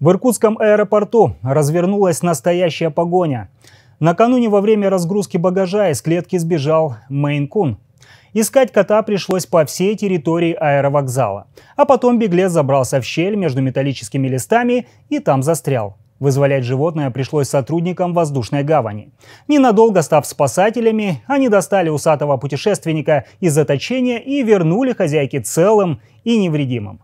В Иркутском аэропорту развернулась настоящая погоня. Накануне во время разгрузки багажа из клетки сбежал Мейн-кун. Искать кота пришлось по всей территории аэровокзала. А потом беглец забрался в щель между металлическими листами и там застрял. Вызволять животное пришлось сотрудникам воздушной гавани. Ненадолго став спасателями, они достали усатого путешественника из заточения и вернули хозяйке целым и невредимым.